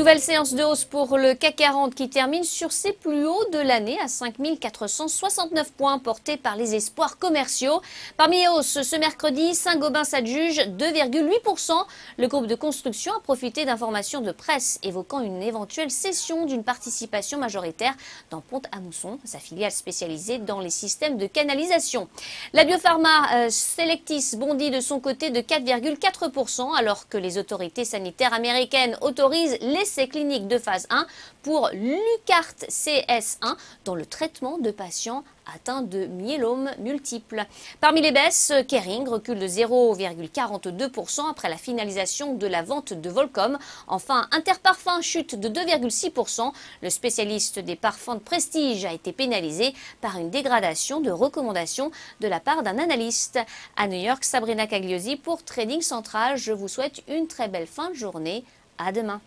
Nouvelle séance de hausse pour le CAC 40 qui termine sur ses plus hauts de l'année à 5469 points portés par les espoirs commerciaux. Parmi les hausses, ce mercredi, Saint-Gobain s'adjuge 2,8%. Le groupe de construction a profité d'informations de presse évoquant une éventuelle cession d'une participation majoritaire dans ponte à mousson sa filiale spécialisée dans les systèmes de canalisation. La biopharma euh, Selectis bondit de son côté de 4,4% alors que les autorités sanitaires américaines autorisent les c'est cliniques de phase 1 pour Lucart CS1 dans le traitement de patients atteints de myélome multiple. Parmi les baisses, Kering recule de 0,42% après la finalisation de la vente de Volcom. Enfin, Interparfum chute de 2,6%. Le spécialiste des parfums de prestige a été pénalisé par une dégradation de recommandation de la part d'un analyste. À New York, Sabrina Cagliosi pour Trading Central. Je vous souhaite une très belle fin de journée. À demain.